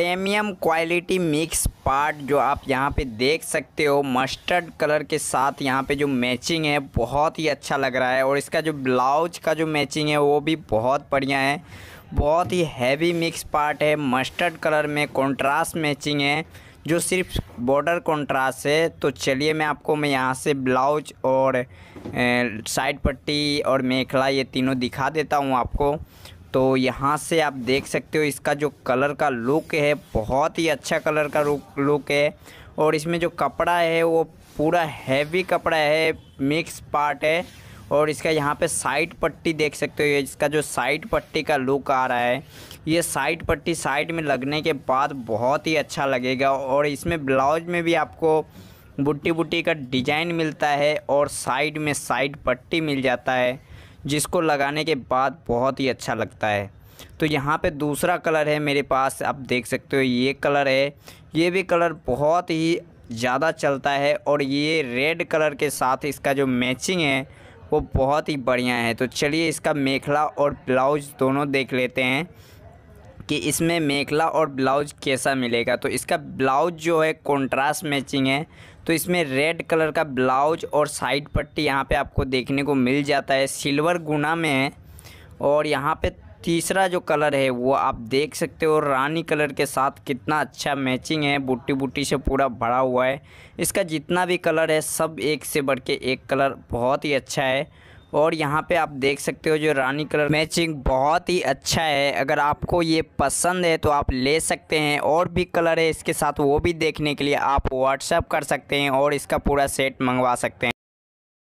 premium quality mix part जो आप यहाँ पे देख सकते हो मस्टर्ड कलर के साथ यहाँ पे जो मैचिंग है बहुत ही अच्छा लग रहा है और इसका जो ब्लाउज का जो मैचिंग है वो भी बहुत बढ़िया है बहुत ही हैवी मिक्स पार्ट है मस्टर्ड कलर में कॉन्ट्रास्ट मैचिंग है जो सिर्फ बॉर्डर कॉन्ट्रास्ट है तो चलिए मैं आपको मैं यहाँ से ब्लाउज और साइड पट्टी और मेखला ये तीनों दिखा देता हूँ आपको तो यहाँ से आप देख सकते हो इसका जो कलर का लुक है बहुत ही अच्छा कलर का लुक है और इसमें जो कपड़ा है वो पूरा हैवी कपड़ा है मिक्स पार्ट है और इसका यहाँ पे साइड पट्टी देख सकते हो ये इसका जो साइड पट्टी का लुक आ रहा है ये साइड पट्टी साइड में लगने के बाद बहुत ही अच्छा लगेगा और इसमें ब्लाउज में भी आपको बुट्टी बुट्टी का डिजाइन मिलता है और साइड में साइड पट्टी मिल जाता है जिसको लगाने के बाद बहुत ही अच्छा लगता है तो यहाँ पे दूसरा कलर है मेरे पास आप देख सकते हो ये कलर है ये भी कलर बहुत ही ज़्यादा चलता है और ये रेड कलर के साथ इसका जो मैचिंग है वो बहुत ही बढ़िया है तो चलिए इसका मेखला और ब्लाउज दोनों देख लेते हैं कि इसमें मेखला और ब्लाउज कैसा मिलेगा तो इसका ब्लाउज जो है कॉन्ट्रास्ट मैचिंग है तो इसमें रेड कलर का ब्लाउज और साइड पट्टी यहाँ पे आपको देखने को मिल जाता है सिल्वर गुना में है और यहाँ पे तीसरा जो कलर है वो आप देख सकते हो रानी कलर के साथ कितना अच्छा मैचिंग है बूटी बूटी से पूरा भरा हुआ है इसका जितना भी कलर है सब एक से बढ़ के एक कलर बहुत ही अच्छा है और यहाँ पे आप देख सकते हो जो रानी कलर मैचिंग बहुत ही अच्छा है अगर आपको ये पसंद है तो आप ले सकते हैं और भी कलर है इसके साथ वो भी देखने के लिए आप व्हाट्सअप कर सकते हैं और इसका पूरा सेट मंगवा सकते हैं